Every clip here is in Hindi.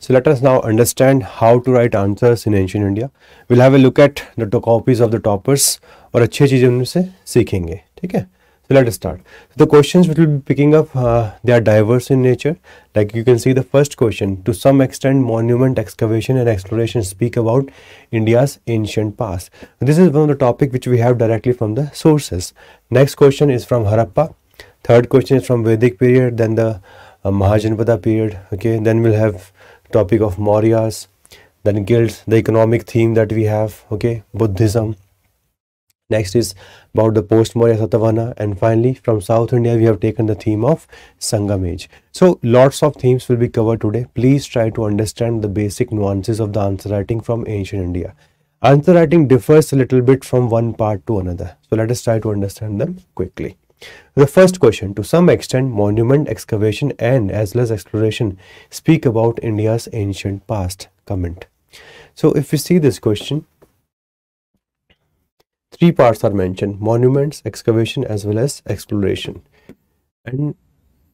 So let us now understand how to write answers in ancient India. We'll have a look at the copies of the toppers or अच्छी चीज़ें उनसे सीखेंगे ठीक है So let us start. So the questions which we'll be picking up, uh, they are diverse in nature. Like you can see the first question, to some extent monument excavation and exploration speak about India's ancient past. This is one of the topic which we have directly from the sources. Next question is from Harappa. Third question is from Vedic period, then the uh, Mahajanpada period. Okay, then we'll have topic of Mauryas, then guilt the economic theme that we have, okay, Buddhism. Next is about the post-Maurya Satavahana and finally from South India we have taken the theme of Sangam Age. So lots of themes will be covered today. Please try to understand the basic nuances of the answer writing from ancient India. Answer writing differs a little bit from one part to another. So let us try to understand them quickly. The first question, to some extent, monument excavation and as well as exploration speak about India's ancient past. Comment. So if we see this question, three parts are mentioned, monuments, excavation as well as exploration. And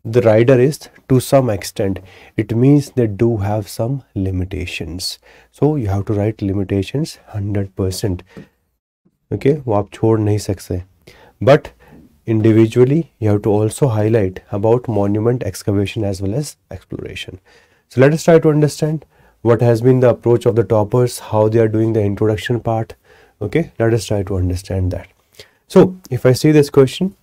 the rider is to some extent it means they do have some limitations so you have to write limitations 100 percent. Okay, वो आप छोड़ नहीं सकते individually you have to also highlight about monument excavation as well as exploration so let us try to understand what has been the approach of the toppers how they are doing the introduction part okay let us try to understand that so if i see this question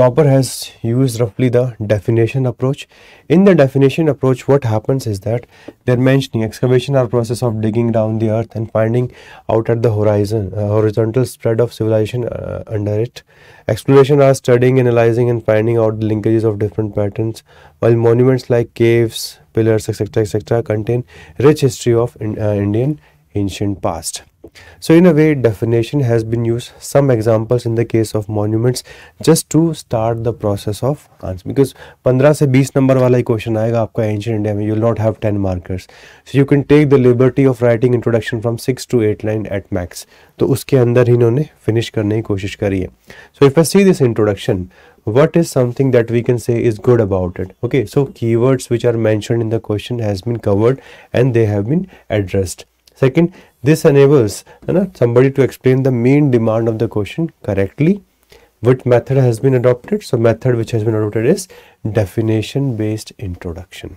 Tauber has used roughly the definition approach. In the definition approach, what happens is that they're mentioning excavation are process of digging down the earth and finding out at the horizon, uh, horizontal spread of civilization uh, under it. Exploration are studying, analyzing and finding out the linkages of different patterns, while monuments like caves, pillars, etc. etc. contain rich history of in, uh, Indian ancient past. So in a way definition has been used some examples in the case of monuments just to start the process of answer because 15 से 20 number वाला question आएगा आपका ancient India में you will not have 10 markers so you can take the liberty of writing introduction from 6 to 8 line at max तो उसके अंदर ही इन्होंने finish करने की कोशिश करी है so if I see this introduction what is something that we can say is good about it okay so keywords which are mentioned in the question has been covered and they have been addressed Second, this enables you know, somebody to explain the main demand of the question correctly. What method has been adopted? So method which has been adopted is definition based introduction.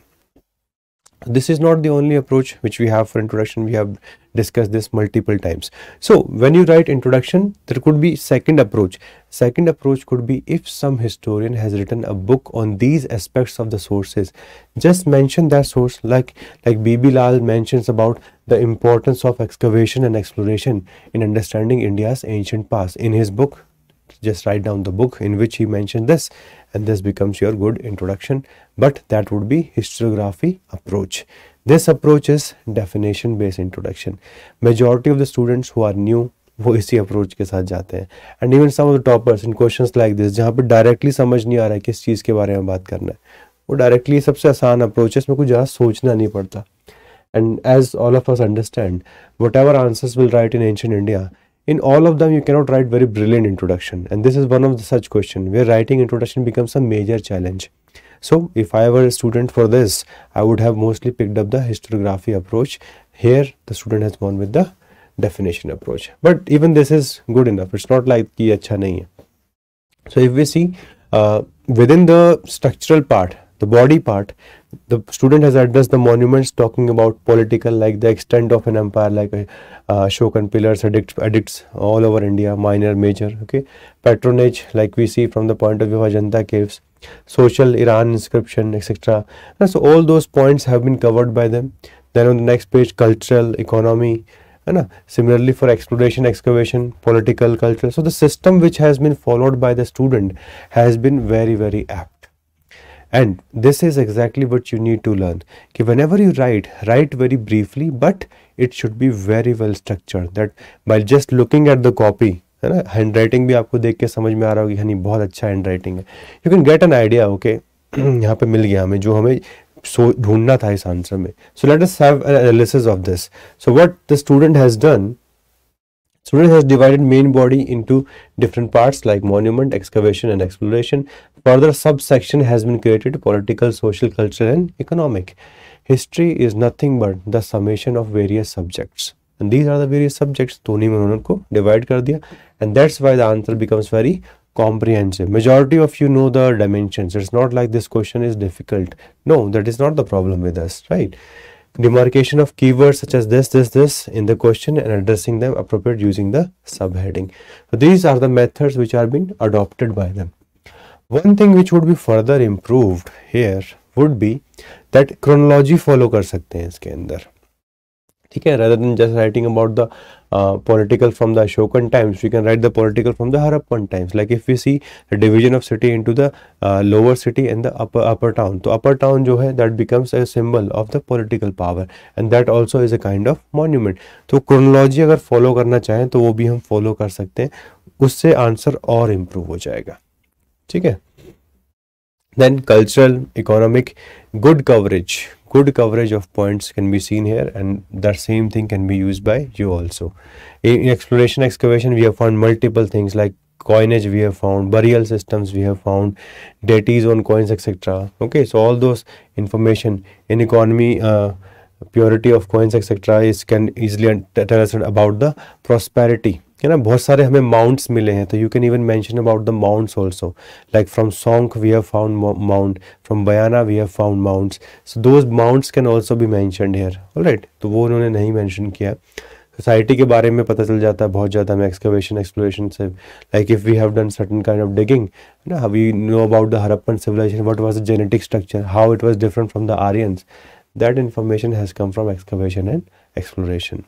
This is not the only approach which we have for introduction. We have discussed this multiple times. So when you write introduction, there could be second approach. Second approach could be if some historian has written a book on these aspects of the sources, just mention that source like, like B.B. Lal mentions about the importance of excavation and exploration in understanding India's ancient past in his book. Just write down the book in which he mentioned this and this becomes your good introduction. But that would be historiography approach. This approach is definition based introduction majority of the students who are new वो इसी अप्रोच के साथ जाते हैं and even some of the toppers in questions like this जहां पर डायरेक्टली समझ नहीं आ रहा है किस चीज के बारे में बात करना है वो डायरेक्टली सबसे आसान अप्रोच है इसमें कुछ ज्यादा सोचना नहीं पड़ता and as all of us understand whatever answers will write in ancient India in all of them you cannot write very brilliant introduction and this is one of the such question where writing introduction becomes a major challenge So if I were a student for this, I would have mostly picked up the historiography approach. Here the student has gone with the definition approach. But even this is good enough. It's not like ki acha nahi hai. So if we see uh, within the structural part, the body part the student has addressed the monuments talking about political like the extent of an empire like uh, Ashokan uh, pillars addict, addicts all over India minor major okay patronage like we see from the point of view of Ajanta caves social Iran inscription etc and so all those points have been covered by them then on the next page cultural economy and similarly for exploration excavation political cultural so the system which has been followed by the student has been very very apt and this is exactly what you need to learn okay, whenever you write write very briefly but it should be very well structured that by just looking at the copy handwriting bhi aapko dekh ke samajh mein aa raha hogi yani handwriting hai you can get an idea okay yahan pe mil gaya hame jo hame so dhoondna tha is answer so let us have an analysis of this so what the student has done Surin has divided main body into different parts like monument, excavation and exploration. Further subsection has been created political, social, cultural and economic. History is nothing but the summation of various subjects. And these are the various subjects. Tony Manonan ko divide kar diya. And that's why the answer becomes very comprehensive majority of you know the dimensions it's not like this question is difficult no that is not the problem with us right demarcation of keywords such as this this this in the question and addressing them appropriate using the subheading so these are the methods which are being adopted by them one thing which would be further improved here would be that chronology follow kar sakte hain iske andar ठीक है rather than just writing about the political from the Ashokan times we can write the political from the Harappan times like if you see division of city into the lower city and the upper upper town तो अपर टाउन जो है that becomes a symbol of the political power and that also is a kind of monument तो क्रोनोलॉजी अगर फॉलो करना चाहें तो वो भी हम फॉलो कर सकते हैं उससे आंसर और इम्प्रूव हो जाएगा ठीक है then cultural economic good coverage good coverage of points can be seen here and that same thing can be used by you also. In exploration excavation we have found multiple things like coinage we have found, burial systems we have found, deities on coins etc. Okay, so all those information in economy uh, purity of coins etc. is can easily tell us about the prosperity है ना बहुत सारे हमें माउंट्स मिले हैं तो you can even mention about the mounds also like from Sonkh we have found mound from Bayana we have found mounds so those mounds can also भी मैंशनड हेयर राइट तो वो उन्होंने नहीं मैंशन किया सोसाइटी के बारे में पता चल जाता है बहुत ज़्यादा हमें एक्सकवेशन एक्सप्लोरेशन से like if we have done certain kind of digging ना we know about the Harappan civilisation what was the genetic structure how it was different from the Aryans that information has come from excavation and exploration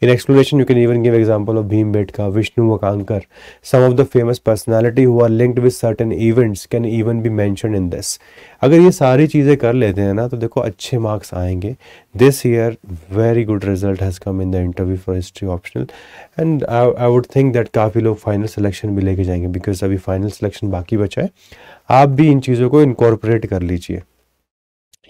In exploration, you can even give example of Bhimbetka, Vishnu Makankar. Some of the famous personality who are linked with certain events can even be mentioned in this. अगर ये सारी चीज़ें कर लेते हैं ना तो देखो अच्छे मार्क्स आएंगे this year very good result has come in the interview for history optional and I would think that काफ़ी लोग फाइनल सिलेक्शन भी लेके जाएंगे बिकॉज अभी फाइनल सिलेक्शन बाकी बचा है आप भी इन चीज़ों को इनकॉर्पोरेट कर लीजिए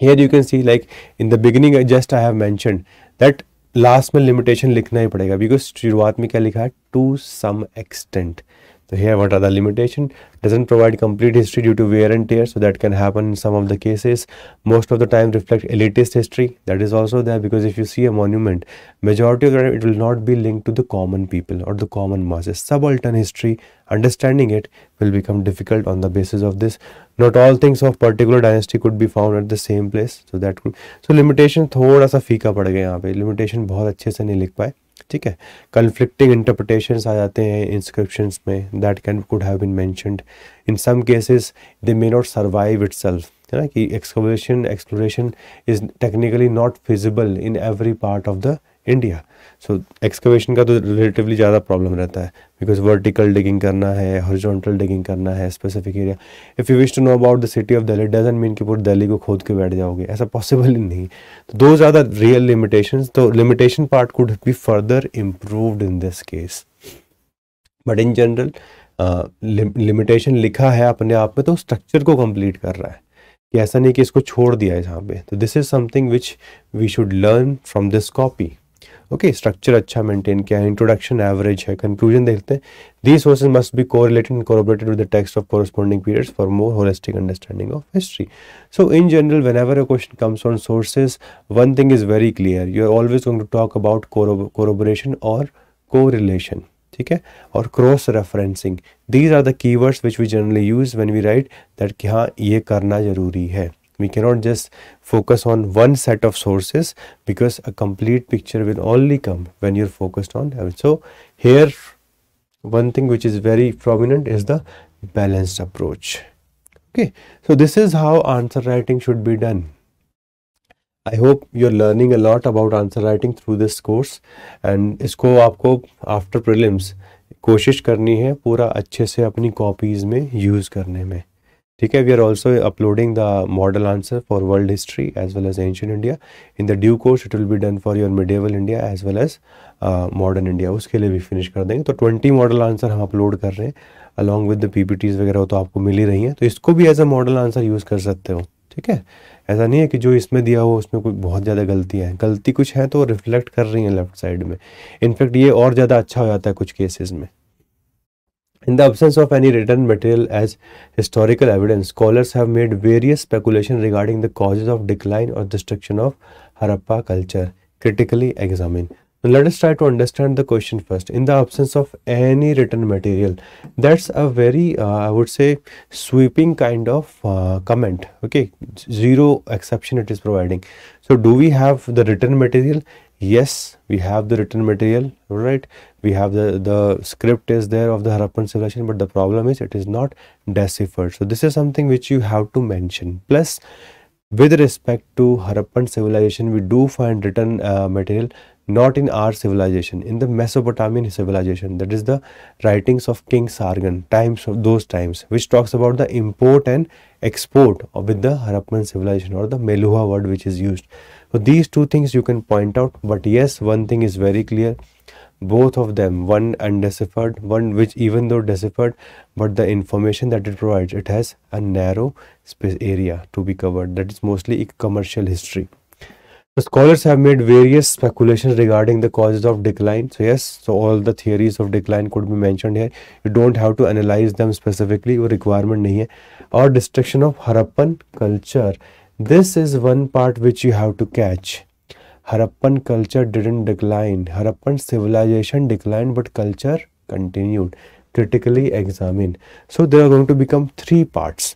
here you can see like in the beginning i just i have mentioned that last में लिमिटेशन लिखना ही पड़ेगा बिकॉज शुरुआत में क्या लिखा है to some extent So here what are the limitation? Doesn't provide complete history due to wear and tear. So that can happen in some of the cases. Most of the time reflect elitist history. That is also there because if you see a monument, majority of the time it will not be linked to the common people or the common masses. Subaltern history, understanding it will become difficult on the basis of this. Not all things of particular dynasty could be found at the same place. So that could, so limitation thoda sa fika पड़ गया यहाँ पे limitation bahut अच्छे se नहीं लिख पाए ठीक है कन्फ्लिक्टिंग इंटरप्रटेशन आ जाते हैं इंस्क्रिप्शन में that can could have been mentioned in some cases they may not survive itself है ना कि exploration exploration is technically not feasible in every part of the India so excavation का तो रिलेटिवली ज़्यादा प्रॉब्लम रहता है बिकॉज वर्टिकल डिगिंग करना है हॉरिजॉन्टल डिगिंग करना है specific area if you wish to know about the city of Delhi doesn't mean कि पूरे दिल्ली को खोद के बैठ जाओगे ऐसा पॉसिबल ही नहीं तो दो ज़्यादा रियल लिमिटेशन तो limitation part could be further improved in this case but in general limitation लिखा है अपने आप में तो स्ट्रक्चर को कंप्लीट कर रहा है कि ऐसा नहीं कि इसको छोड़ दिया है यहाँ पे तो this is something which we should learn from this copy okay structure अच्छा मेंटेन किया है इंट्रोडक्शन एवरेज है कंक्लूजन देखते हैं these sources must be correlated and corroborated with the text of corresponding periods for more holistic understanding of history so in general whenever a question comes on sources one thing is very clear you are always going to talk about corroboration और कोरिलेशन ठीक है और cross referencing these are the keywords which we generally use when we write that कि हाँ ये करना जरूरी है We cannot just focus on one set of sources because a complete picture will only come when you're focused on heaven. So here one thing which is very prominent is the balanced approach. Okay, so this is how answer writing should be done. I hope you are learning a lot about answer writing through this course and इसको आपको after prelims कोशिश करनी है पूरा अच्छे से अपनी कॉपीज़ में यूज़ करने में ठीक है we are also uploading the model answer for world history as well as ancient India in the due course it will be done for your medieval India as well as modern India उसके लिए भी फिनिश कर देंगे तो ट्वेंटी मॉडल आंसर हम अपलोड कर रहे हैं along with the P Ts वगैरह तो आपको मिल ही रही हैं तो इसको भी as a model answer use कर सकते हो ठीक है ऐसा नहीं है कि जो इसमें दिया हो उसमें कोई बहुत ज़्यादा गलती है गलती कुछ है तो रिफ्लेक्ट कर रही हैं लेफ्ट साइड में इनफैक्ट ये और ज़्यादा अच्छा हो जाता है कुछ केसेस में In the absence of any written material as historical evidence, scholars have made various speculations regarding the causes of decline or destruction of Harappa culture. Critically examine. Now let us try to understand the question first. In the absence of any written material, that's a very, uh, I would say, sweeping kind of uh, comment. Okay, zero exception it is providing. So, do we have the written material? yes we have the written material right we have the the script is there of the harappan civilization but the problem is it is not deciphered so this is something which you have to mention plus with respect to harappan civilization we do find written uh, material not in our civilization, in the Mesopotamian civilization, that is the writings of King Sargon, times of those times, which talks about the import and export with the Harappan civilization or the Meluha word which is used. So these two things you can point out, but yes, one thing is very clear, both of them, one undeciphered, one which even though deciphered, but the information that it provides, it has a narrow space area to be covered. That is mostly commercial history. The scholars have made various speculations regarding the causes of decline. So yes, so all the theories of decline could be mentioned here. You don't have to analyze them specifically. Your requirement नहीं है. Or destruction of Harappan culture. This is one part which you have to catch. Harappan culture didn't decline. Harappan civilization declined, but culture continued. Critically examined. So there are going to become three parts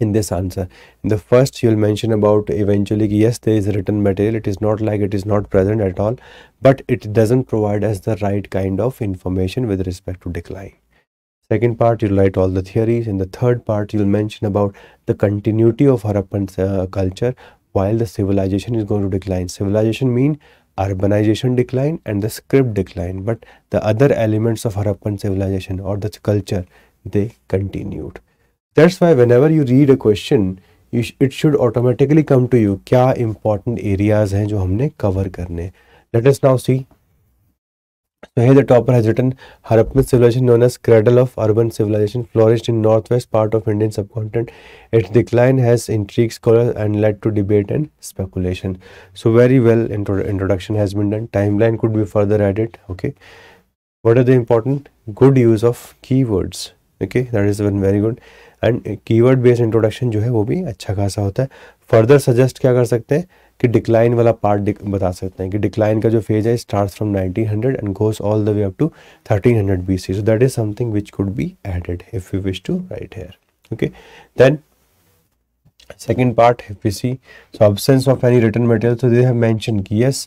in this answer. In the first, you'll mention about eventually, yes, there is written material. It is not like it is not present at all, but it doesn't provide us the right kind of information with respect to decline. Second part, you'll write all the theories. In the third part, you'll mention about the continuity of Harappan uh, culture while the civilization is going to decline. Civilization mean urbanization decline and the script decline, but the other elements of Harappan civilization or the culture, they continued. That's why whenever you read a question, you sh it should automatically come to you kya important areas हैं जो हमने cover Let us now see. So here the topper has written Harappan civilization known as cradle of urban civilization flourished in northwest part of Indian subcontinent. Its decline has intrigued scholars and led to debate and speculation. So very well intro introduction has been done. Timeline could be further added. Okay. What are the important? Good use of keywords. Okay. That is one very good. And keyword based introduction जो है वो भी अच्छा खासा होता है फर्दर सजेस्ट क्या कर सकते हैं कि डिक्लाइन वाला पार्ट बता सकते हैं कि डिक्लाइन का जो फेज है start from 1900 and goes all the way up to 1300 BC so that is something which could be added if you wish to write here okay then second part if we see so absence of any written material so they have mentioned yes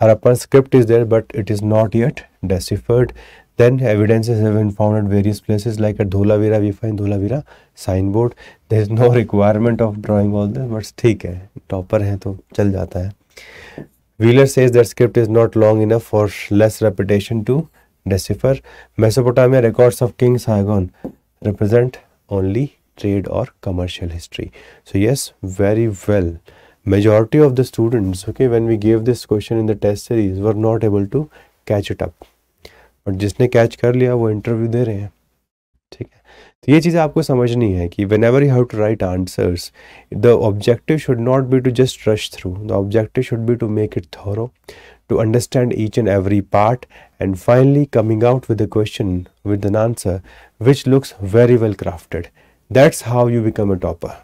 harappan script is there but it is not yet deciphered Then evidences have been found at various places like at Dholavira, we find Dholavira signboard. There is no requirement of drawing all this but theek hai topper hai to chal jata hai Wheeler says that script is not long enough for less repetition to decipher. Mesopotamia records of King Sargon represent only trade or commercial history. So yes, very well. Majority of the students, okay, when we gave this question in the test series, were not able to catch it up. और जिसने कैच कर लिया वो इंटरव्यू दे रहे हैं ठीक है तो ये चीज आपको समझनी है कि whenever you have to write answers the objective should not be to just rush through the objective should be to make it thorough to understand each and every part and finally coming out with a question with an answer which looks very well crafted that's how you become a topper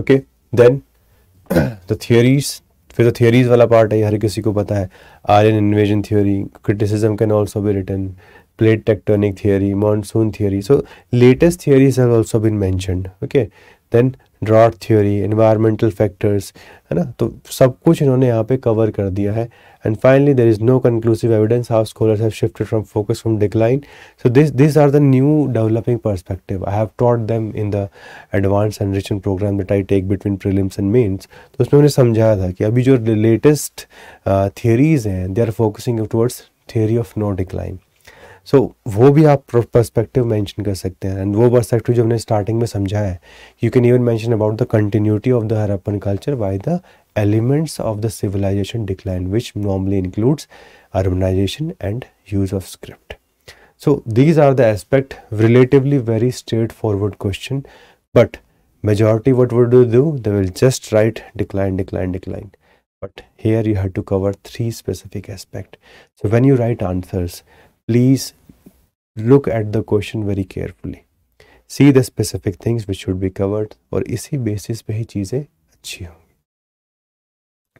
okay then the theories फिर तो थियोरीज वाला पार्ट है हर किसी को पता है Aryan invasion theory criticism can also भी written plate tectonic theory monsoon theory so latest theories have also been mention okay then drought theory environmental factors है ना तो सब कुछ इन्होंने यहाँ पे कवर कर दिया है And finally, there is no conclusive evidence how scholars have shifted from focus from decline. So this, these are the new developing perspective. I have taught them in the advanced enrichment program that I take between prelims and mains. So उसमें उन्हें समझाया था कि अभी जो latest uh, theories हैं, they are focusing towards theory of no decline. So so, वो भी आप पर्सपेक्टिव मेंशन कर सकते हैं एंड वो पर्सपेक्टिव जो हमने स्टार्टिंग में समझा है you can even mention about the continuity of the Harappan culture by the elements of the civilization decline which normally includes urbanization and use of script. So these are the aspect relatively very straightforward question but majority what would you do they will just write decline decline decline but here you have to cover three specific aspect so when you write answers please look at the question very carefully see the specific things which should be covered is he basis पे ही चीज़ें अच्छी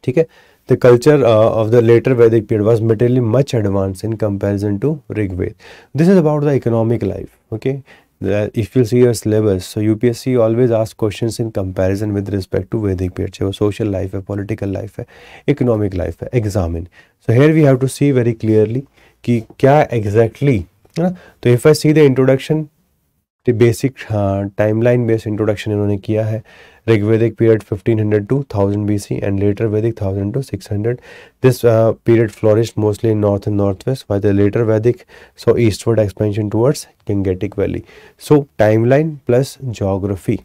ठीक है the culture of the later Vedic period was materially much advance in comparison to Rigveda this is about the economic life okay if you see your syllabus so U P S C always ask question in comparison with respect to Vedic period चाहे वो सोशल लाइफ है पोलिटिकल लाइफ है इकोनॉमिक लाइफ है examine so here we have to see very clearly कि क्या एग्जैक्टली है ना तो if I see the introduction तो बेसिक टाइमलाइन बेस्ड इंट्रोडक्शन इन्होंने किया है Rigvedic period 1500 to 1000 BC and later Vedic 1000 to 600 this period flourish mostly in north and north west while the later Vedic saw eastward expansion towards Gangetic valley so timeline plus geography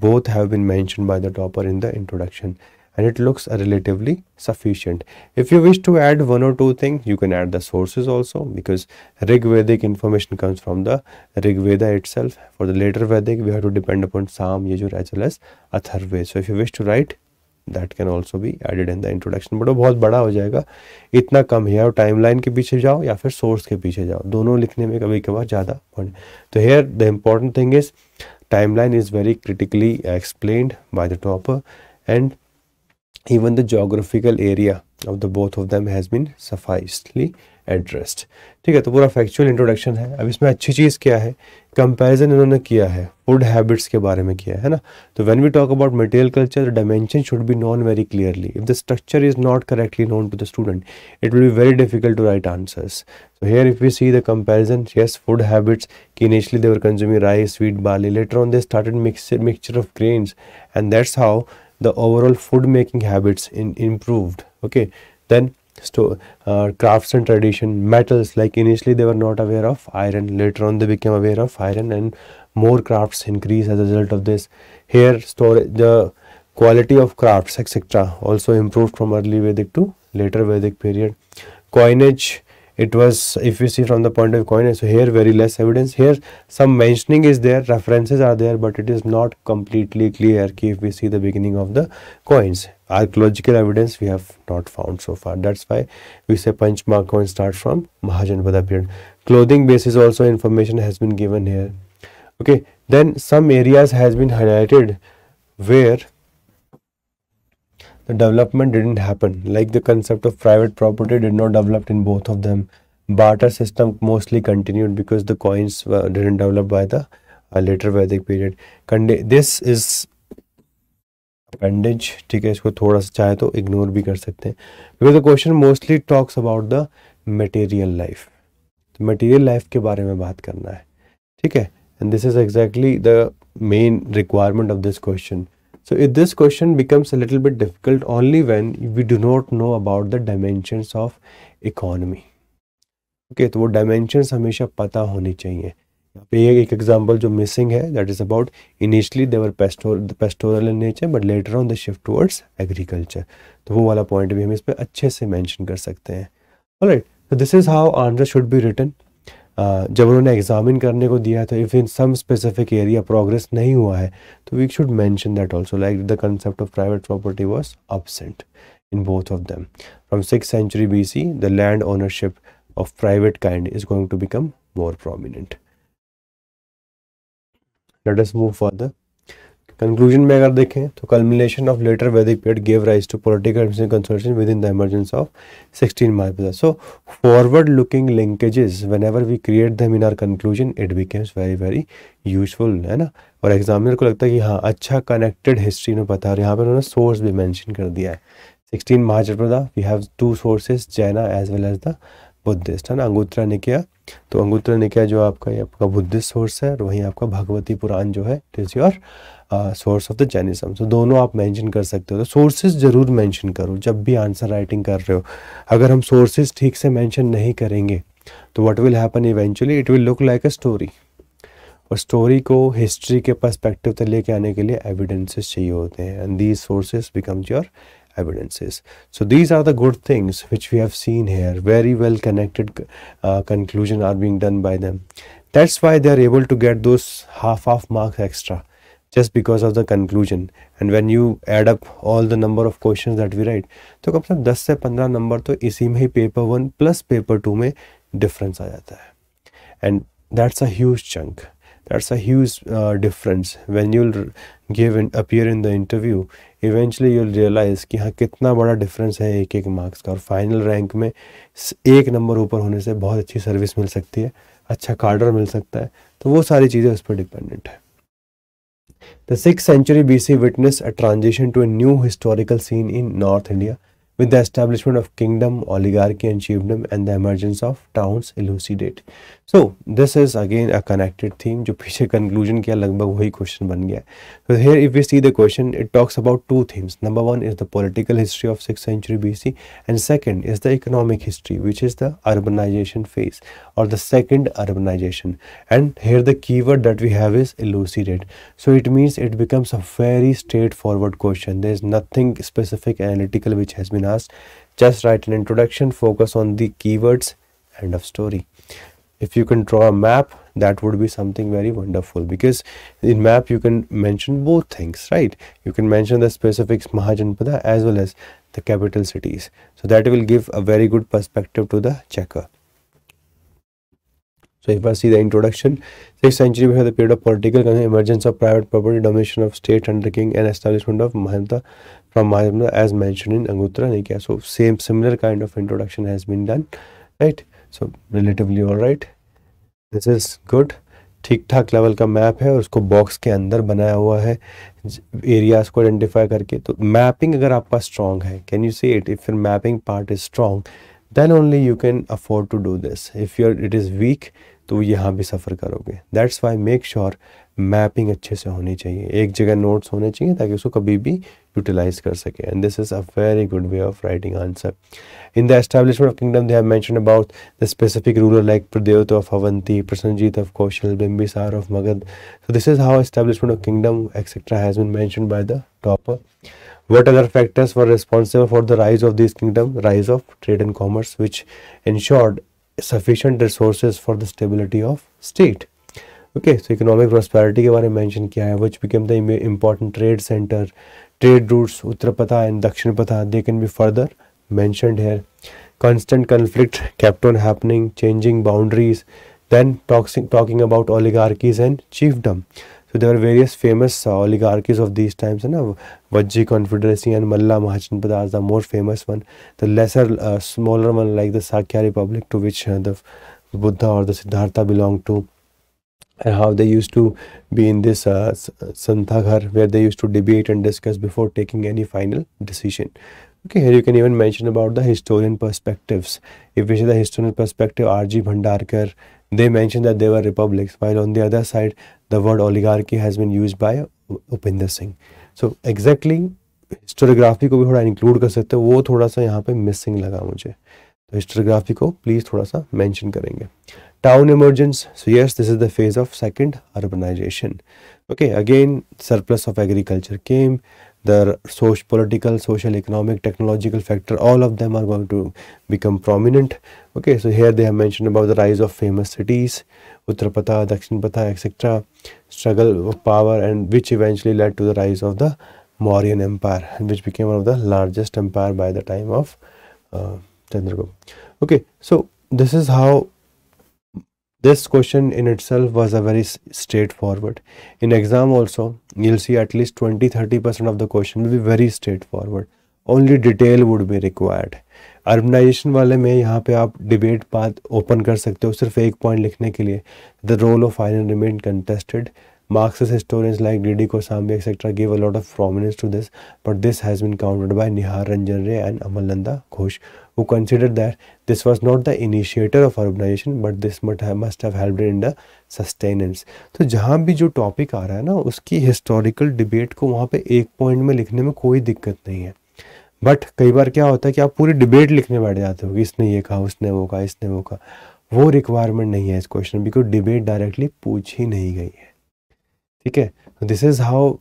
both have been mention by the topper in the introduction and it looks relatively sufficient if you wish to add one or two things you can add the sources also because rig vedic information comes from the rig veda itself for the later vedic we have to depend upon sam yajur as well as atharve so if you wish to write that can also be added in the introduction but bahut bada ho jayega itna kam hai aur timeline ke piche jao ya fir source ke piche jao dono likhne mein kabhi kabhi zyada point to here the important thing is timeline is very critically explained by the topper and even the geographical area of the both of them has been sufficiently addressed ठीक है तो पूरा factual introduction है अब इसमें अच्छी चीज क्या comparison इन्होंने किया है food habits के बारे में किया है when we talk about material culture the dimension should be known very clearly if the structure is not correctly known to the student it will be very difficult to write answers so here if we see the comparison yes food habits initially they were consuming rice wheat barley later on they started mixture of grains and that's how the overall food making habits in, improved okay then so uh, crafts and tradition metals like initially they were not aware of iron later on they became aware of iron and more crafts increase as a result of this here store the quality of crafts etc also improved from early vedic to later vedic period coinage it was if we see from the point of coin so here very less evidence here some mentioning is there references are there but it is not completely clear if we see the beginning of the coins archaeological evidence we have not found so far that's why we say mark coin starts from Mahajanapada period clothing basis also information has been given here okay then some areas has been highlighted where the development didn't happen. Like the concept of private property did not develop in both of them. Barter system mostly continued because the coins were, didn't develop by the uh, later Vedic period. this is appendage ठीक है इसको थोड़ा सा चाहे तो इग्नोर भी कर सकते हैं talks about the material life. About the material life तो मटेरियल लाइफ के बारे में बात करना है ठीक है and this is exactly So it, this question becomes a little bit difficult only when we do not know about the dimensions of economy. Okay okay, तो वो dimensions हमेशा पता होनी चाहिए यहाँ पे एक एग्जाम्पल जो मिसिंग है that is about initially they were pastoral in nature but later on the shift towards agriculture तो वो वाला पॉइंट भी हम इस पर अच्छे से मैंशन कर सकते हैं राइट तो this is how answer should be written जब उन्होंने एग्जामिन करने को दिया था if in some specific area progress नहीं हुआ है तो we should mention that also like the concept of private property was absent in both of them from six century B C the land ownership of private kind is going to become more prominent let's move for the conclusion में अगर देखें तो culmination of later Vedic period gave rise to political consolidation within the emergence of sixteen मार्च so forward looking linkages whenever we create them in our conclusion it becomes very very useful है ना और एग्जामिनर को लगता है कि हाँ अच्छा कनेक्टेड हिस्ट्री में पता और यहाँ पर उन्होंने सोर्स भी मैंशन कर दिया है सिक्सटीन मार्च we have two sources Jaina as well as the Buddhist है ना अंगुत्रा निकया तो अंगुत्रा निकया जो आपका ये आपका बुद्धिस्ट सोर्स है और वहीं आपका भगवती पुराण जो है it is your source of the Jainism तो दोनों आप मेंशन कर सकते हो तो सोर्सेज ज़रूर मेंशन करो जब भी आंसर राइटिंग कर रहे हो अगर हम सोर्सेज ठीक से मेंशन नहीं करेंगे तो what will happen eventually it will look like a story और स्टोरी को हिस्ट्री के पर्सपेक्टिव तक लेके आने के लिए एविडेंसेस चाहिए होते हैं and these sources becomes your evidences. So these are the good things which we have seen here. Very well connected uh, conclusion are being done by them. That's why they are able to get those half half marks extra. Just because of the conclusion and when you add up all the number of question that we write तो कम से कम दस से पंद्रह नंबर तो इसी में ही paper one plus paper two में डिफरेंस आ जाता है and that's a huge chunk that's a huge difference when you'll give and appear in the interview eventually you'll realise कि हाँ कितना बड़ा डिफरेंस है एक एक मार्क्स का और फाइनल रैंक में एक नंबर ऊपर होने से बहुत अच्छी सर्विस मिल सकती है अच्छा कार्डर मिल सकता है तो वो सारी चीज़ें उस पर डिपेंडेंट है The 6th century BC witnessed a transition to a new historical scene in North India with the establishment of kingdom, oligarchy and chiefdom and the emergence of towns elucidate. So this is again a connected theme जो पीछे कंक्लूजन किया लगभग वही क्वेश्चन बन गया तो here if you see the question it talks about two themes number one is the political history of six century B C and second is the economic history which is the urbanisation phase और the second urbanisation and here the key word that we have is elucidated so it means it becomes a very straightforward question there is nothing specific analytical which has been asked just write an introduction focus on the keywords end of story if you can draw a map that would be something very wonderful because in map you can mention both things right you can mention the specifics mahajanpada as well as the capital cities so that will give a very good perspective to the checker so if I see the introduction, 6th century we have the period of political emergence of private property, domination of state under king and establishment of Mahanta from mahajanpada, as mentioned in Anguttara Nikaya. So same similar kind of introduction has been done, right? So relatively all right this is good ठीक ठाक लेवल का मैप है और उसको बॉक्स के अंदर बनाया हुआ है एरियाज को आइडेंटिफाई करके तो मैपिंग अगर आपका स्ट्रॉन्ग है can you see it if your mapping part is strong then only you can afford to do this if your it is weak तो यहाँ भी सफ़र करोगे that's why make sure mapping अच्छे से होनी चाहिए एक जगह नोट्स होने चाहिए ताकि उसको कभी भी यूटिलाइज कर सके and this is a very good way of writing answer in the establishment of kingdom they have mention about the specific ruler like Pradyota of Avanti Prasenajit of Kosala Bimbisara of Magadha so this is how establishment of kingdom etcetera has been mention by the topper What other factors were for the rise of this kingdom kingdom? Rise of trade and commerce, which ensured sufficient resources for the stability of state okay so economic prosperity के बारे में मैंशन किया है which became the important trade centre trade routes Uttarapatha and Dakshinapatha they can be further mentioned here constant conflict kept on happening changing boundaries then talking about oligarchies and chiefdom so there are various famous oligarchies of this times है ना Vajji confederacy and Malla Mahajanapada the more famous one the laser smaller one like the Shakya republic to which the Buddha और the Siddhartha belong to And how they used to be in this uh, where they used to debate and discuss before taking any final decision. Okay, here you can even mention about the historian perspectives. If we see the historian perspective, R.G. Bhandarkar, they mentioned that they were republics, while on the other side, the word oligarchy has been used by Upinder Singh. So, exactly historiography को भी थोड़ा include कर सकते हो वो थोड़ा सा यहाँ पे मिसिंग लगा मुझे तो हिस्टोग्राफी को प्लीज थोड़ा सा मेंशन करेंगे town emergence so yes this is the phase of second urbanisation okay again surplus of agriculture came the socio political social economic technological factor all of them are going to become prominent okay so here they have mention about the rise of famous cities Uttarapatha Dakshinapatha etcetera struggle of power and which eventually let to the rise of the Mauryan empire which became of the largest empire by the time of chandragupta okay so this is how this question in itself was a very straightforward in exam also you'll see at least 20 30 percent of the question will be very straightforward only detail would be required urbanisation वाले में यहाँ पे आप डिबेट बात ओपन कर सकते हो सिर्फ एक पॉइंट लिखने के लिए the role of iron remain contested Marxist historians like D.D. Kosambi etc. gave a lot of prominence to this, but this has been countered by Nihar Ranjan Ray and Amalanda Ghosh. who considered that this was not the initiator of urbanization but this must have helped in the sustenance तो जहाँ भी जो टॉपिक आ रहा है ना उसकी हिस्टोरिकल डिबेट को वहाँ पे एक पॉइंट में लिखने में कोई दिक्कत नहीं है बट कई बार क्या होता है कि आप पूरी डिबेट लिखने बैठ जाते हो कि इसने ये कहा उसने वो कहा इसने वो कहा वो रिक्वायरमेंट नहीं है इस क्वेश्चन बिकॉज डिबेट डायरेक्टली पूछी नहीं गई है ठीक है दिस इज़ हाउ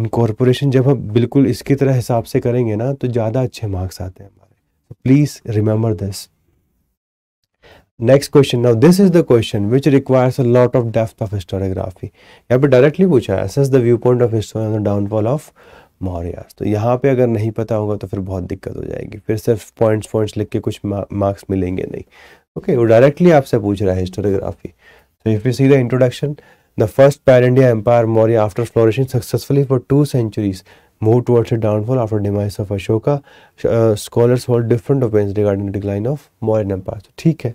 इनकॉर्पोरेशन जब हम बिल्कुल इसकी तरह हिसाब से करेंगे ना तो ज़्यादा अच्छे मार्क्स आते हैं So please remember this. Next question now this is the question which requires a lot of depth of historiography यहाँ पे directly पूछा है assess the viewpoint of history on the downfall of Mauryas तो यहाँ पे अगर नहीं पता होगा तो फिर बहुत दिक्कत हो जाएगी फिर सिर्फ पॉइंट्स पॉइंट्स लिख के कुछ मार्क्स मिलेंगे नहीं ओके okay, वो डायरेक्टली आपसे पूछ रहा है historiography so if you see the introduction the first para India empire Maurya after flourishing successfully for two centuries move towards a downfall after demise of Ashoka. Uh, scholars hold different opinions regarding the decline of Mauryan Empire. So, ठीक है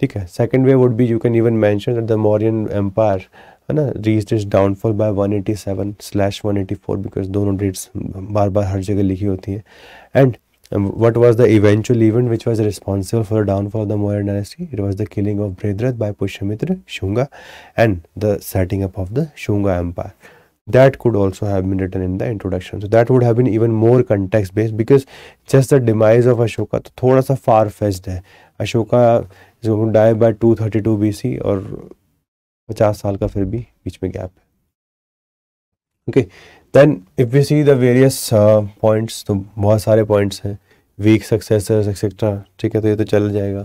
ठीक है second way would be you can even mention that the Mauryan Empire है ना reached its downfall by 187 slash 184 because दोनों dates बार बार हर जगह लिखी होती हैं and um, what was the eventual event which was responsible for the downfall of the Maurya dynasty? It was the killing of Brihadrath by Pushymitra Shunga and the setting up of the Shunga empire. that could also have been written in the introduction so that would have been even more context based because just the demise of ashoka to thoda sa far fetched hai ashoka is going to die by 232 bc or 50 साल का फिर भी बीच gap. Okay. Then, if we see the various uh, points, various points तो बहुत सारे पॉइंट्स हैं वीक सक्सेसर्स एक्सेट्रा ठीक है तो ये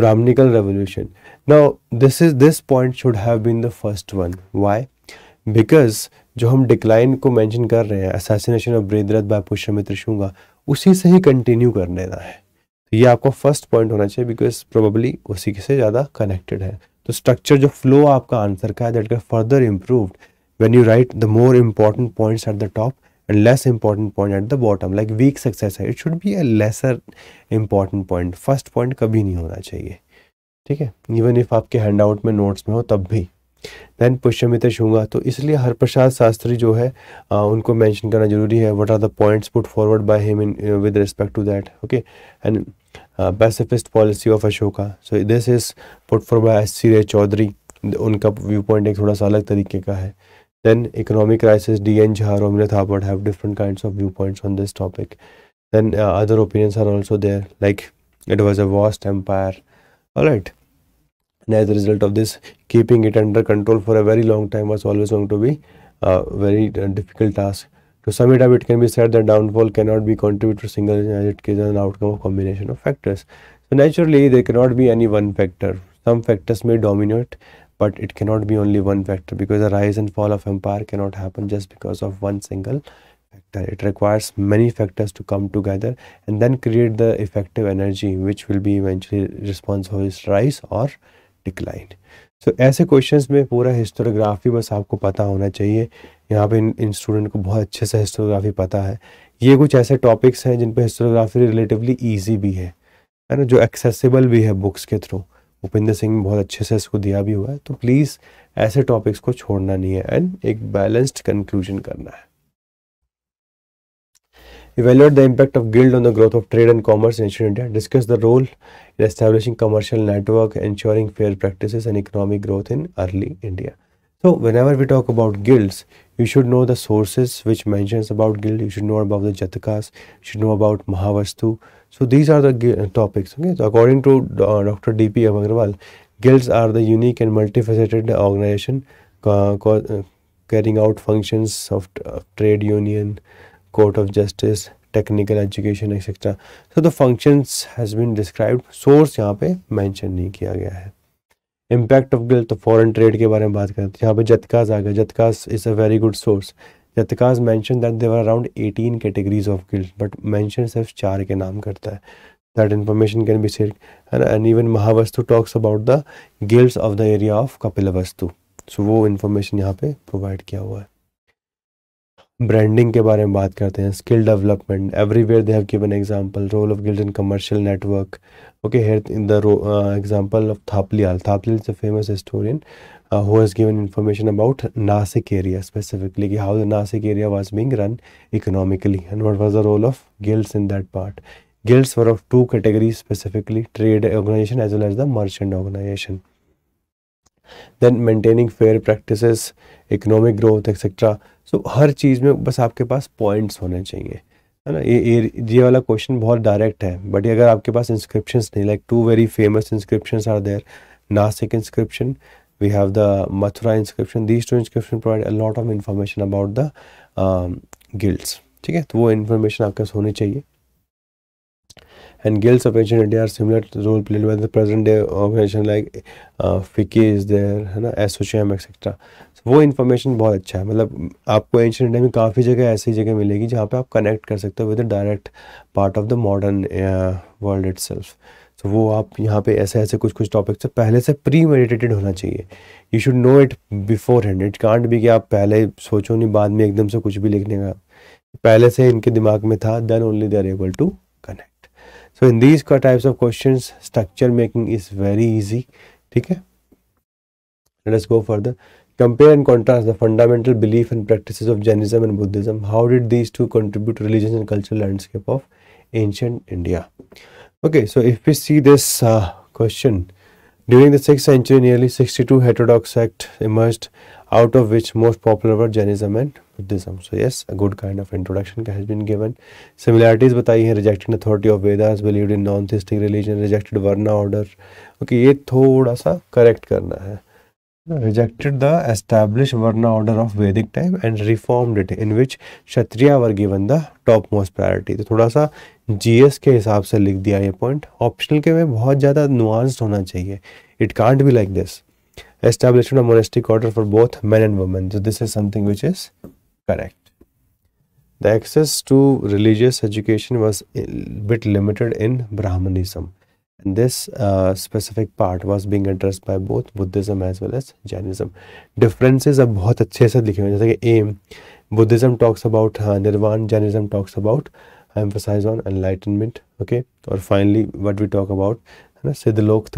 Brahminical revolution. Now, this is this point should have been the first one. Why? Because जो हम डिक्लाइन को मेंशन कर रहे हैं assassination of Brihadratha by Pushyamitra Shunga उसी से ही कंटिन्यू कर लेना है तो ये आपका फर्स्ट पॉइंट होना चाहिए बिकॉज प्रोबेबली उसी से ज़्यादा कनेक्टेड है तो स्ट्रक्चर जो फ्लो आपका आंसर का है दैट का further improved when you write the more important point at the top and less important point at the bottom like weak success है it should be a lesser important point first point कभी नहीं होना चाहिए ठीक है इवन इफ आपके हैंड आउट में नोट्स में हो तब भी देन पुष्यमित्र शुंगा तो इसलिए हर प्रसाद शास्त्री जो है आ, उनको मैंशन करना जरूरी है what are the points put forward by him in with respect to that okay and pacifist policy of Ashoka so this is put forth by S C Ray Chaudhuri उनका व्यू पॉइंट एक थोड़ा सा अलग तरीके का है then economic crisis D N Jha और अमृत हापट have different kind of view points on this topic then other opinions are also there like it was a vast empire right and as a result of this keeping it under control for a very long time was always going to be a very uh, difficult task. To sum it up, it can be said that downfall cannot be contributed to single as it is an outcome of combination of factors. So naturally, there cannot be any one factor. Some factors may dominate, but it cannot be only one factor because the rise and fall of empire cannot happen just because of one single factor. It requires many factors to come together and then create the effective energy which will be eventually responsible for its rise or decline so so, ऐसे क्वेश्चंस में पूरा हिस्टोग्राफी बस आपको पता होना चाहिए यहाँ पे इन, इन स्टूडेंट को बहुत अच्छे से हिस्टोग्राफी पता है ये कुछ ऐसे टॉपिक्स हैं जिन पर हिस्टोग्राफी रिलेटिवली ईजी भी है है ना जो एक्सेसिबल भी है बुक्स के थ्रू उपेंद्र सिंह ने बहुत अच्छे से इसको दिया भी हुआ है तो प्लीज़ ऐसे टॉपिक्स को छोड़ना नहीं है एंड एक बैलेंस्ड कंक्लूजन करना है evaluate the impact of guild on the growth of trade and commerce in ancient India, discuss the role in establishing commercial network, ensuring fair practices and economic growth in early India. So whenever we talk about guilds, you should know the sources which mentions about guild, you should know about the Jatakas, you should know about Mahavastu. So these are the topics. Okay? So according to uh, Dr. D.P. Agarwal, guilds are the unique and multifaceted organization uh, uh carrying out functions of, of trade union, court of justice technical education etc so the functions has been described source yahan pe mention nahi kiya gaya hai impact of guilt foreign trade ke bare mein baat karte hain yahan pe jatkas aa gaya jatkas is a very good source jatkas mentioned that there were around 18 categories of guilt but mention sirf char ke naam karta hai that information can be shared and, and even Mahavastu talks about the guilts of the area of Kapilavastu so wo information yahan pe provide kiya hua hai branding के बारे में बात करते हैं skill development everywhere they have given example role of guild in commercial network okay here in the example of Thapliyal Thapliyal is a famous historian who has given information about Nashik area specifically कि how the Nashik area was being run economically and what was the role of guilds in that part guilds were of two category specifically trade organisation as well as the merchant organisation then maintaining fair practices economic growth etcetera so हर चीज़ में बस आपके पास पॉइंट्स होने चाहिए है ना ये ये वाला क्वेश्चन बहुत डायरेक्ट है बट अगर आपके पास इंस्क्रिप्शन नहीं like two very famous inscription are there Nashik inscription we have the Mathura inscription these two inscription provide a lot of information about the guilds ठीक है तो वो इन्फॉर्मेशन आपके पास होनी चाहिए And guilds of ancient India are similar to the role played by the present day organization like uh, is there, है ना एसोचैम एक्सेट्रा so, वो इन्फॉर्मेशन बहुत अच्छा है मतलब आपको एंशियन इंडिया में काफ़ी जगह ऐसी जगह मिलेगी जहाँ पे आप कनेक्ट कर सकते हो with direct part of the modern world itself तो वो आप यहाँ पे ऐसे ऐसे कुछ कुछ टॉपिक पहले से प्री मेडिटेटेड होना चाहिए you should know it beforehand it can't भी कि आप पहले सोचो नहीं बाद में एकदम से कुछ भी लिखने का पहले से इनके दिमाग में था then only they are able to So in these types of questions, structure making is very easy. Okay? Let us go further. Compare and contrast the fundamental belief and practices of Jainism and Buddhism. How did these two contribute to religious and cultural landscape of ancient India? Okay, so if we see this uh, question, during the 6th century, nearly 62 heterodox sects emerged out of which most popular were Jainism and Buddhism. So yes, a good kind of introduction has been given. Similarities बताई हैं rejected authority of Vedas, believed in non-theistic religion, rejected Varna order. Okay, ये थोड़ा सा correct करना है. Rejected the established Varna order of Vedic time and reformed it, in which Kshatriya were given the top most priority. तो थोड़ा सा gs के हिसाब से लिख दिया ये point optional के में बहुत ज़्यादा nuanced होना चाहिए it can't be like this establishment of monastic order for both men and women. So this is something which is correct. The access to religious education was a bit limited in Brahmanism. And this uh, specific part was being addressed by both Buddhism as well as Jainism. Differences are बहुत अच्छे से लिखे हुए aim Buddhism talks about uh, Jainism talks about emphasize on enlightenment, okay? और finally what we talk about है ना सिद्धलोक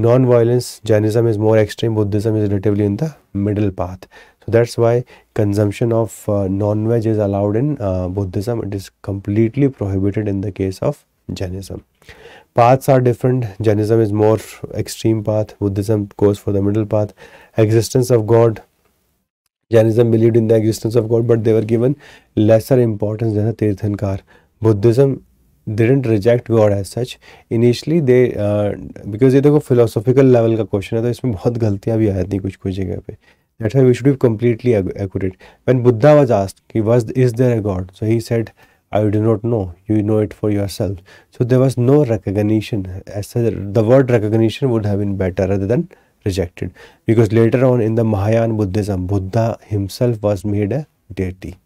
non-violence Jainism is more extreme Buddhism is relatively in the middle path so that's why consumption of uh, non-veg is allowed in uh, Buddhism it is completely prohibited in the case of Jainism paths are different Jainism is more extreme path Buddhism goes for the middle path existence of God Jainism believed in the existence of God but they were given lesser importance than a Tirthankar Buddhism didn't reject God as such. Initially they uh, because ये देखो philosophical level का question है तो इसमें बहुत गलतियाँ भी आई थी कुछ कुछ जगह पे That's why we should be completely accurate. When Buddha was asked, he was is there a God? So he said, I do not know. You know it for yourself. So there was no recognition. As such, the word recognition would have been better rather than rejected. Because later on in the Mahayana Buddhism, Buddha himself was made a deity.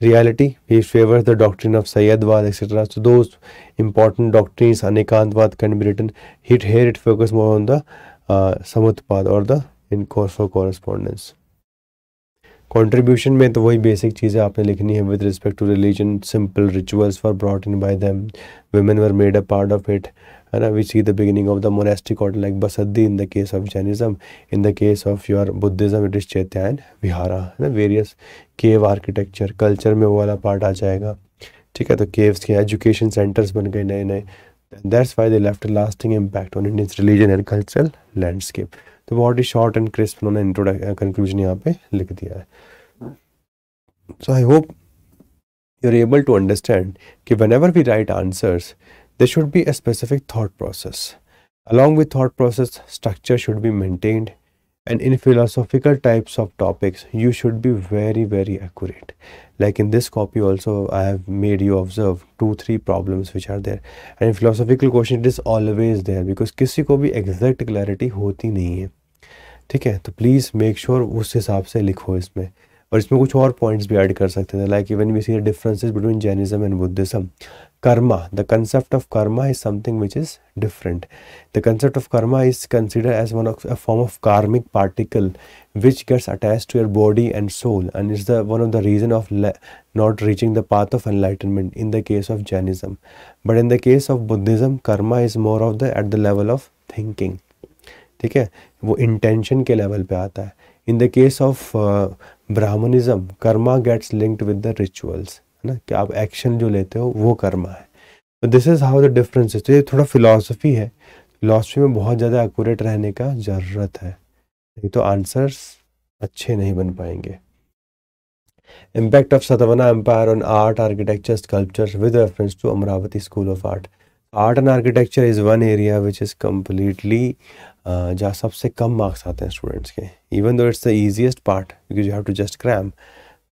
reality. He favors the doctrine of Sayyadwad, etc. So those important doctrines, Anikantvad can be written. Here, here it focuses more on the uh, Samutpad or the in course for correspondence. Contribution में तो वही बेसिक चीज़ें आपने लिखनी है with respect to religion simple rituals for brought in by them women were made a part of it है ना which see the beginning of the monastic order like Basadi in the case of Jainism in the case of your Buddhism it is Chaitya vihara है ना वेरियस केव आर्किटेक्चर कल्चर में वो वाला पार्ट आ जाएगा ठीक है तो केव्स के एजुकेशन सेंटर्स बन गए नए नए that's why the left lasting impact on Indian religion and cultural landscape तो बहुत ही शॉर्ट एंड क्रिस्प उन्होंने कंक्लूजन यहाँ पे लिख दिया है so I hope you are able to understand कि whenever we write answers they should be a specific thought process along with thought process structure should be maintained and in philosophical types of topics you should be very very accurate like in this copy also i have made you observe two three problems which are there and in philosophical question it is always there because kisi ko bhi exact clarity hoti nahi hai theek hai to please make sure us hisab se likho isme और इसमें कुछ और पॉइंट्स भी ऐड कर सकते थे like even we see differences between Jainism and Buddhism karma the concept of karma is something which is different the concept of karma is consider as one of a form of karmic particle which gets attach to your body and soul and is the one of the reason of not reaching the path of enlightenment in the case of Jainism but in the case of Buddhism Karma is more of the at the level of thinking ठीक है वो इंटेंशन के लेवल पे आता है in the case of Brahmanism karma gets linked with the rituals है ना कि आप एक्शन जो लेते हो वो कर्मा है तो this is how the difference तो ये थोड़ा फिलॉसफी है फिलॉसफी में बहुत ज़्यादा एक्यूरेट रहने का ज़रूरत है नहीं तो आंसर्स अच्छे नहीं बन पाएंगे impact of Satavahana empire on art architecture sculptures with reference to Amaravati school of art art and architecture is one area which is completely Uh, जहाँ सबसे कम मार्क्स आते हैं स्टूडेंट्स के even though it's the easiest part because you have to just cram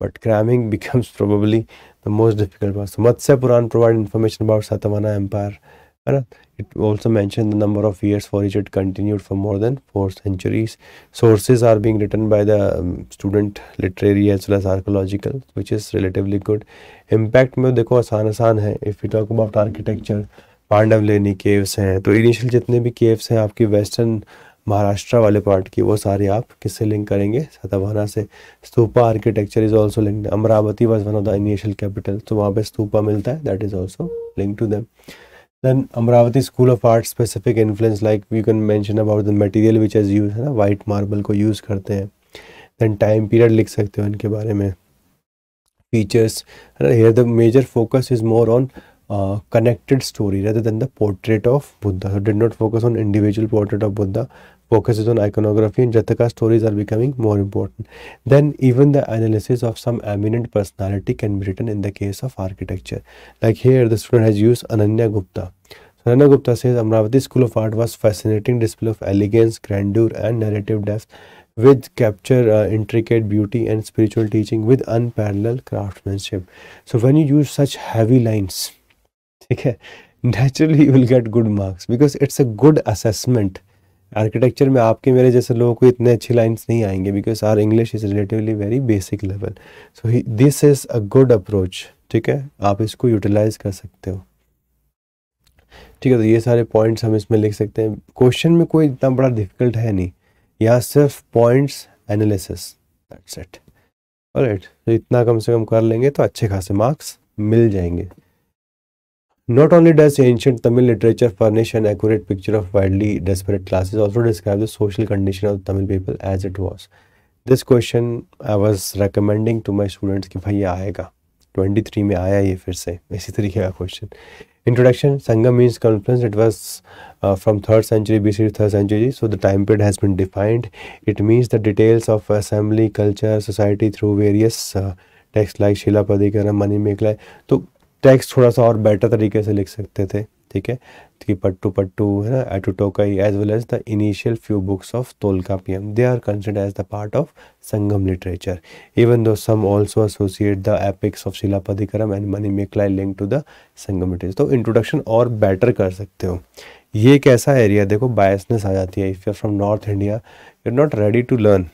but cramming becomes probably the most difficult part Matsya Purana provide information about Satavahana empire है ना it also mention the number of years for each it continued for more than four centuries sources are being written by the student literary as well as archaeological which is relatively good impact में देखो आसान आसान है if you talk about architecture Pandav Leni caves हैं तो इनिशियल जितने भी केव्स हैं आपकी वेस्टर्न महाराष्ट्र वाले पार्ट की वो सारी आप किससे लिंक करेंगे सतवाना से stupa architecture is also link Amaravati was one of the initial capital तो वहाँ पे स्तूपा मिलता है that is also link to them then Amaravati school of art specific influence like you can mention about the material which is use है ना वाइट मार्बल को यूज़ करते हैं देन टाइम पीरियड लिख सकते हो इनके बारे में फीचर्स है ना here the major focus connected story rather than the portrait of Buddha. So did not focus on individual portrait of Buddha, focuses on iconography and Jataka stories are becoming more important. Then even the analysis of some eminent personality can be written in the case of architecture. Like here the student has used Ananya Gupta. So Ananya Gupta says Amravati School of Art was fascinating display of elegance, grandeur and narrative depth with capture uh, intricate beauty and spiritual teaching with unparalleled craftsmanship. So when you use such heavy lines ठीक है naturally you will get good marks because it's a good assessment architecture में आपके मेरे जैसे लोगों को इतने अच्छी लाइंस नहीं आएंगे because our English is relatively very basic level so this is a good approach ठीक है आप इसको यूटिलाइज कर सकते हो ठीक है तो ये सारे पॉइंट्स हम इसमें लिख सकते हैं क्वेश्चन में कोई इतना बड़ा डिफिकल्ट है नहीं यहाँ सिर्फ points analysis that's it alright तो इतना कम से कम कर लेंगे तो अच्छे खासे मार्क्स मिल जाएंगे Not only does ancient Tamil literature furnish an accurate picture of widely disparate classes, also describe the social condition of Tamil people as it was. This question I was recommending to my students कि भाई ये आएगा 23 में आया ये फिर से इसी तरीके का question introduction Sangam means conference it was from third century B C third century so the time period has been defined it means the details of assembly culture society through various texts like Silappatikaram money मेकला तो टेक्स्ट थोड़ा सा और बेटर तरीके से लिख सकते थे ठीक है कि पट्टू पट्टू है ना Ettuthokai as well as the initial few books of Tolkappiyam they are consider as the part of Sangam literature even though some also associate the epics of Silappatikaram and Manimekalai link to the Sangam literature तो इंट्रोडक्शन और बेटर कर सकते हो ये एक ऐसा एरिया देखो बायसनेस आ जाती है if you from north India you are not ready to learn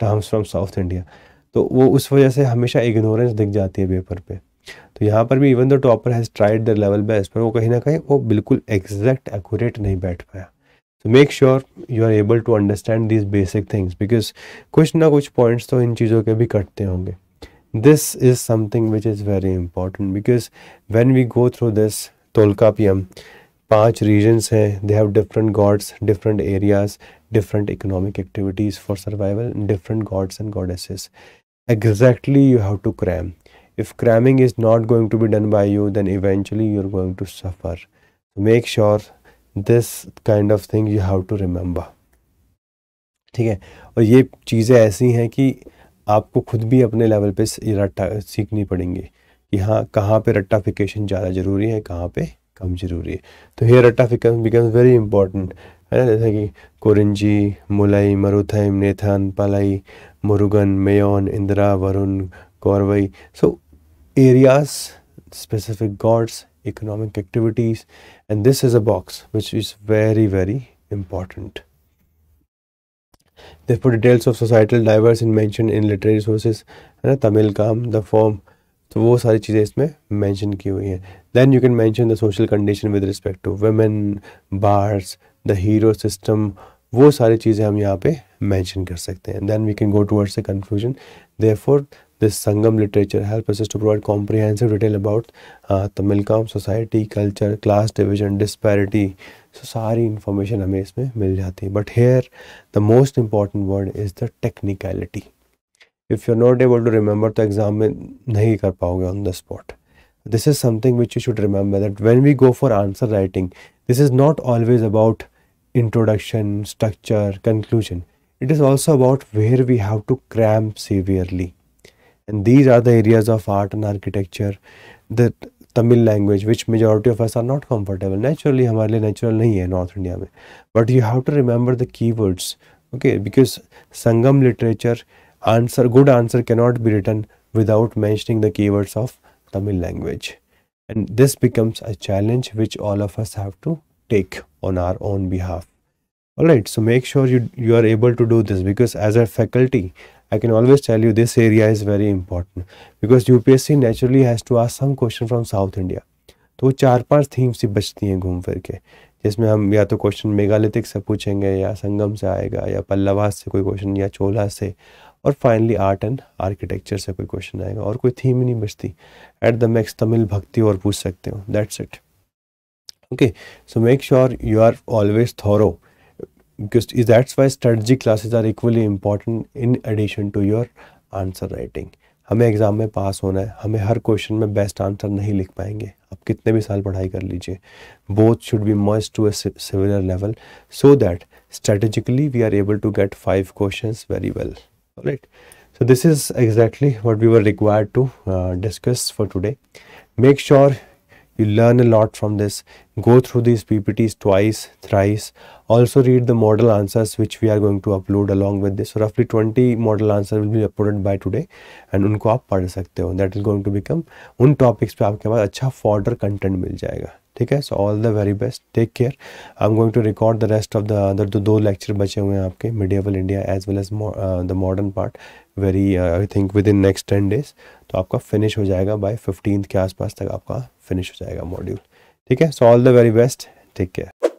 terms from south India तो वो उस वजह से हमेशा इग्नोरेंस दिख जाती है पेपर पे तो यहाँ पर भी even the topper has tried the level best पर वो कहीं ना कहीं वो बिल्कुल एग्जैक्ट एक्यूरेट नहीं बैठ पाया तो make sure you are able to understand these basic things because कुछ ना कुछ पॉइंट्स तो इन चीज़ों के भी कटते होंगे this is something which is very important because when we go through this M पाँच रीजन्स हैं they have different gods different areas different economic activities for survival different gods and goddesses exactly you have to cram if cramming is not going to be done by you then eventually you're going to suffer make sure this kind of thing you have to remember ठीक है और ये चीज़ें ऐसी हैं कि आपको खुद भी अपने लेवल पे रट्टा सीखनी पड़ेंगी कि हाँ कहाँ पे रट्टाफिकेशन ज़्यादा ज़रूरी है कहाँ पे कम ज़रूरी है तो ये रट्टाफिकेशन बिकम वेरी इंपॉर्टेंट है ना जैसे कि कोरिंजी मुलई Marutham Neithal Palai Murugan Mayon Indra Varuna Korravai so areas, specific gods, economic activities, and this is a box which is very, very important. Therefore, details of societal diversity mentioned in literary sources, Tamil Kam, the form. So, those are the things mentioned. Then you can mention the social condition with respect to women, bars, the hero system. Those are the things we can mention. Then we can go towards the conclusion. Therefore, this Sangam literature helps us to provide comprehensive detail about uh, Tamilkam society, culture, class division, disparity. So, sorry information हमें इसमें But here, the most important word is the technicality. If you're not able to remember, to exam में नहीं कर on the spot. This is something which you should remember that when we go for answer writing, this is not always about introduction, structure, conclusion. It is also about where we have to cram severely. And these are the areas of art and architecture, the Tamil language, which majority of us are not comfortable. Naturally, हमारे लिए natural नहीं है North India में. But you have to remember the keywords, okay? Because Sangam literature answer, good answer cannot be written without mentioning the keywords of Tamil language. And this becomes a challenge which all of us have to take on our own behalf. Alright, so make sure you, you are able to do this because as a faculty, I can always tell you this area is very important because UPSC naturally has to ask some question from South India. तो वो चार पांच थीम्स ही बचती हैं घूम फिर के जिसमें हम या तो क्वेश्चन मेगालिथिक से पूछेंगे या संगम से आएगा या पल्लवास से कोई क्वेश्चन या चोला से और फाइनली आर्ट एंड आर्किटेक्चर से कोई क्वेश्चन आएगा और कोई थीम ही नहीं बचती एट द मैक्स तमिल भक्ति और पूछ सकते हो that's it okay so make sure you are always thorough because that's why strategy classes are equally important in addition to your answer writing. हमें एग्जाम में पास होना है हमें हर क्वेश्चन में बेस्ट आंसर नहीं लिख पाएंगे आप कितने भी साल पढ़ाई कर लीजिए both should be must to a similar level so that strategically we are able to get five question very well right so this is exactly what we are require to discuss for today make sure you learn a lot from this go through this P P Ts twice thrice Also read the model answers which we are going to upload along with this. So roughly 20 model answer will be uploaded by today and उनको आप पढ़ सकते हो That is going to become उन topics पे आपके पास अच्छा fodder content मिल जाएगा ठीक है so all the very best take care I am going to record the rest of the other जो दो लेक्चर बचे हुए हैं आपके medieval India as well as the modern part very I think within next ten days तो आपका फिनिश हो जाएगा बाय फिफ्टीन के आसपास तक आपका फिनिश हो जाएगा मॉड्यूल ठीक है so all the very best take care